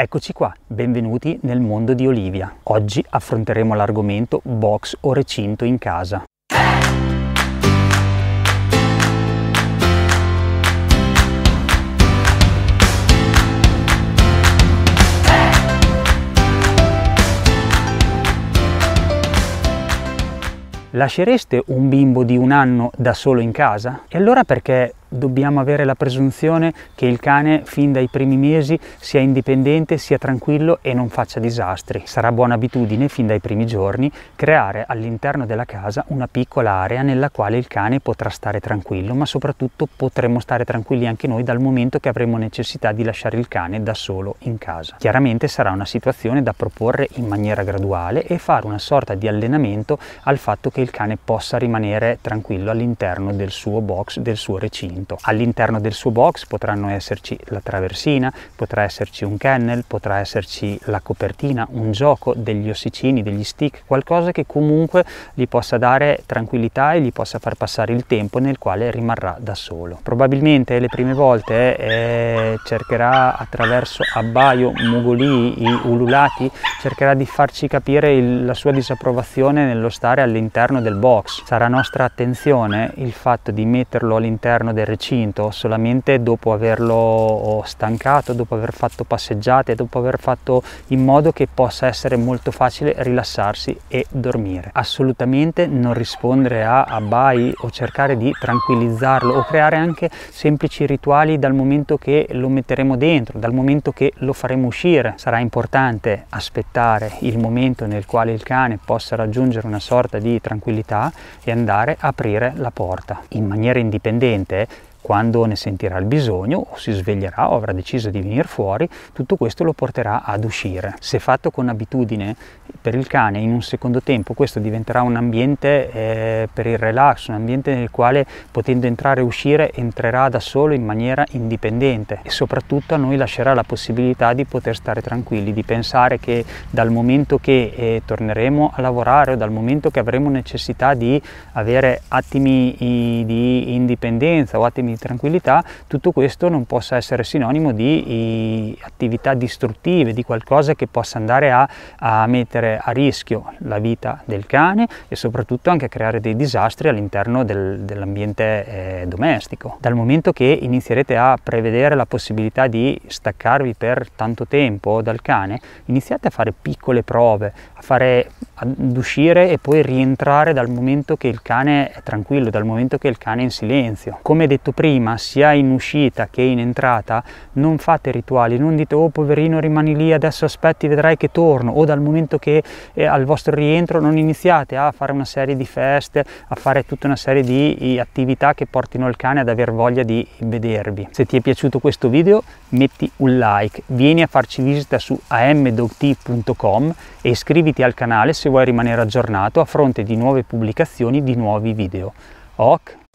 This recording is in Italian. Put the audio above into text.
Eccoci qua, benvenuti nel mondo di Olivia. Oggi affronteremo l'argomento box o recinto in casa. Lascereste un bimbo di un anno da solo in casa? E allora perché dobbiamo avere la presunzione che il cane fin dai primi mesi sia indipendente, sia tranquillo e non faccia disastri. Sarà buona abitudine fin dai primi giorni creare all'interno della casa una piccola area nella quale il cane potrà stare tranquillo, ma soprattutto potremo stare tranquilli anche noi dal momento che avremo necessità di lasciare il cane da solo in casa. Chiaramente sarà una situazione da proporre in maniera graduale e fare una sorta di allenamento al fatto che il cane possa rimanere tranquillo all'interno del suo box, del suo recinto allevamento. All'interno del suo box potranno esserci la traversina, potrà esserci un kennel, potrà esserci la copertina, un gioco, degli ossicini, degli stick, qualcosa che comunque gli possa dare tranquillità e gli possa far passare il tempo nel quale rimarrà da solo. Probabilmente le prime volte eh, cercherà attraverso abbaio, mugolii, ululati, cercherà di farci capire il, la sua disapprovazione nello stare all'interno del box. Sarà nostra attenzione il fatto di metterlo all'interno del recinto solamente dopo averlo stancato, dopo aver fatto passeggiate, dopo aver fatto in modo che possa essere molto facile rilassarsi e dormire. Assolutamente non rispondere a abbai o cercare di tranquillizzarlo o creare anche semplici rituali dal momento che lo metteremo dentro, dal momento che lo faremo uscire. Sarà importante aspettare il momento nel quale il cane possa raggiungere una sorta di tranquillità e andare a aprire la porta in maniera indipendente quando ne sentirà il bisogno o si sveglierà o avrà deciso di venire fuori, tutto questo lo porterà ad uscire. Se fatto con abitudine per il cane in un secondo tempo, questo diventerà un ambiente eh, per il relax, un ambiente nel quale potendo entrare e uscire entrerà da solo in maniera indipendente e soprattutto a noi lascerà la possibilità di poter stare tranquilli, di pensare che dal momento che eh, torneremo a lavorare o dal momento che avremo necessità di avere attimi di indipendenza o attimi di tranquillità, tutto questo non possa essere sinonimo di attività distruttive, di qualcosa che possa andare a, a mettere a rischio la vita del cane e soprattutto anche a creare dei disastri all'interno del, dell'ambiente eh, domestico. Dal momento che inizierete a prevedere la possibilità di staccarvi per tanto tempo dal cane, iniziate a fare piccole prove, a fare ad uscire e poi rientrare dal momento che il cane è tranquillo, dal momento che il cane è in silenzio. Come detto prima, sia in uscita che in entrata, non fate rituali, non dite oh poverino rimani lì, adesso aspetti, vedrai che torno, o dal momento che eh, al vostro rientro non iniziate a fare una serie di feste, a fare tutta una serie di attività che portino il cane ad aver voglia di vedervi. Se ti è piaciuto questo video metti un like, vieni a farci visita su amdogt.com e iscriviti al canale se se vuoi rimanere aggiornato a fronte di nuove pubblicazioni di nuovi video. Ok!